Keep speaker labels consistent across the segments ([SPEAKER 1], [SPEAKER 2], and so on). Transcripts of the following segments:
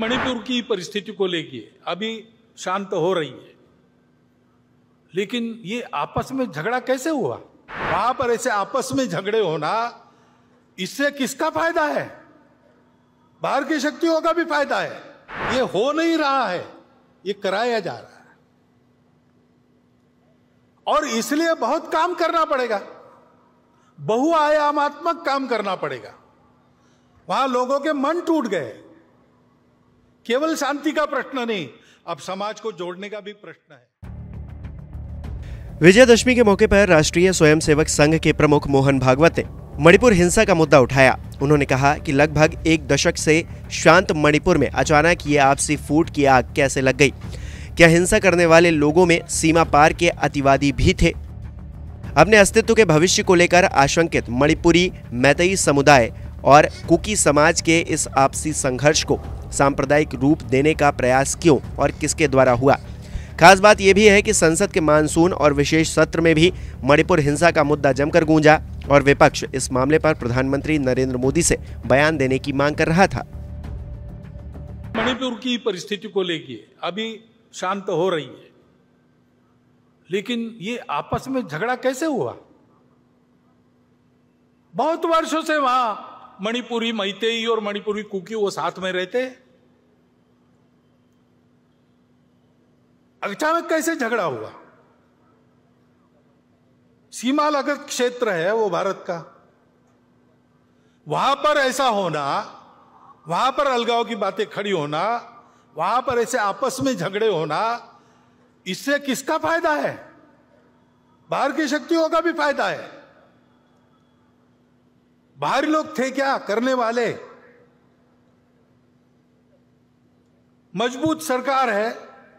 [SPEAKER 1] मणिपुर
[SPEAKER 2] की परिस्थिति को लेके अभी शांत हो रही है लेकिन ये आपस में झगड़ा कैसे हुआ वहां पर ऐसे आपस में झगड़े होना इससे किसका फायदा है बाहर की शक्तियों का भी फायदा है ये हो नहीं रहा है ये कराया जा रहा है और इसलिए बहुत काम करना पड़ेगा बहुआयामात्मक काम करना पड़ेगा वहां लोगों के मन टूट गए केवल शांति का प्रश्न नहीं अब समाज को जोड़ने का भी प्रश्न है
[SPEAKER 1] विजयदशमी के मौके पर राष्ट्रीय स्वयंसेवक संघ के प्रमुख मोहन भागवत ने मणिपुर हिंसा का मुद्दा उठाया उन्होंने कहा कि लगभग एक दशक से शांत मणिपुर में अचानक ये आपसी फूट की आग कैसे लग गई क्या हिंसा करने वाले लोगों में सीमा पार के अतिवादी भी थे अपने अस्तित्व के भविष्य को लेकर आशंकित मणिपुरी मैतई समुदाय और कुकी समाज के इस आपसी संघर्ष को सांप्रदायिक रूप देने का प्रयास क्यों और किसके द्वारा हुआ खास बात यह भी है कि संसद के मानसून और विशेष सत्र में भी मणिपुर हिंसा का मुद्दा जमकर गूंजा और विपक्ष इस मामले पर प्रधानमंत्री नरेंद्र मोदी से बयान देने की मांग कर रहा था
[SPEAKER 2] मणिपुर की परिस्थिति को लेकर अभी शांत हो रही है लेकिन ये आपस में झगड़ा कैसे हुआ बहुत वर्षों से वहां मणिपुरी मैते और मणिपुरी कुकी वो साथ में रहते हैं अचानक कैसे झगड़ा हुआ सीमा लगत क्षेत्र है वो भारत का वहां पर ऐसा होना वहां पर अलगाव की बातें खड़ी होना वहां पर ऐसे आपस में झगड़े होना इससे किसका फायदा है बाहर की शक्तियों का भी फायदा है बाहरी लोग थे क्या करने वाले मजबूत सरकार है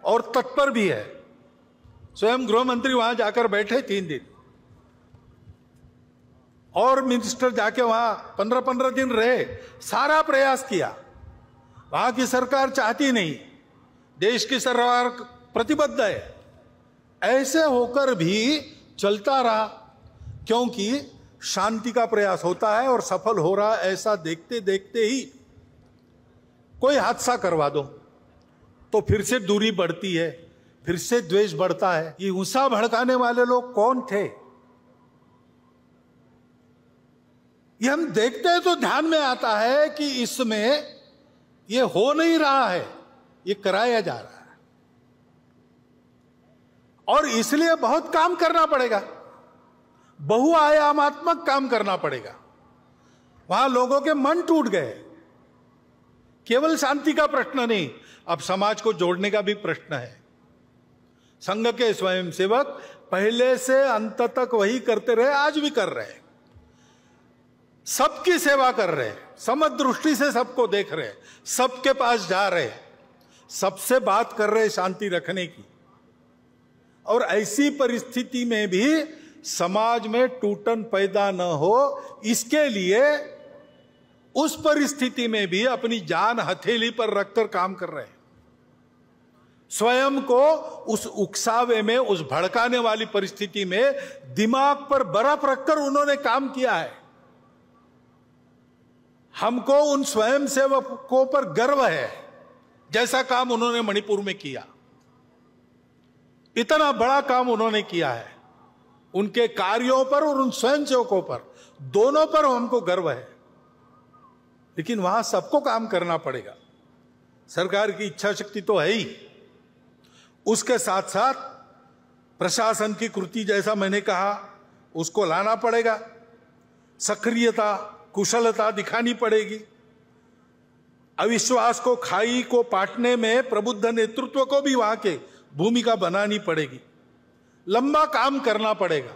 [SPEAKER 2] और तत्पर भी है स्वयं गृह मंत्री वहां जाकर बैठे तीन दिन और मिनिस्टर जाके वहां पंद्रह पंद्रह दिन रहे सारा प्रयास किया वहां की सरकार चाहती नहीं देश की सरकार प्रतिबद्ध है ऐसे होकर भी चलता रहा क्योंकि शांति का प्रयास होता है और सफल हो रहा ऐसा देखते देखते ही कोई हादसा करवा दो तो फिर से दूरी बढ़ती है फिर से द्वेष बढ़ता है ये ऊंसा भड़काने वाले लोग कौन थे ये हम देखते हैं तो ध्यान में आता है कि इसमें ये हो नहीं रहा है ये कराया जा रहा है और इसलिए बहुत काम करना पड़ेगा बहुआयामात्मक काम करना पड़ेगा वहां लोगों के मन टूट गए केवल शांति का प्रश्न नहीं अब समाज को जोड़ने का भी प्रश्न है संघ के स्वयंसेवक पहले से अंत तक वही करते रहे आज भी कर रहे सबकी सेवा कर रहे समझ दृष्टि से सबको देख रहे सबके पास जा रहे सबसे बात कर रहे शांति रखने की और ऐसी परिस्थिति में भी समाज में टूटन पैदा न हो इसके लिए उस परिस्थिति में भी अपनी जान हथेली पर रखकर काम कर रहे हैं स्वयं को उस उकसावे में उस भड़काने वाली परिस्थिति में दिमाग पर बर्फ रखकर उन्होंने काम किया है हमको उन स्वयं सेवकों पर गर्व है जैसा काम उन्होंने मणिपुर में किया इतना बड़ा काम उन्होंने किया है उनके कार्यों पर और उन स्वयंसेवकों पर दोनों पर हमको गर्व है लेकिन वहां सबको काम करना पड़ेगा सरकार की इच्छा शक्ति तो है ही उसके साथ साथ प्रशासन की कृति जैसा मैंने कहा उसको लाना पड़ेगा सक्रियता कुशलता दिखानी पड़ेगी अविश्वास को खाई को पाटने में प्रबुद्ध नेतृत्व को भी वहां के भूमिका बनानी पड़ेगी लंबा काम करना पड़ेगा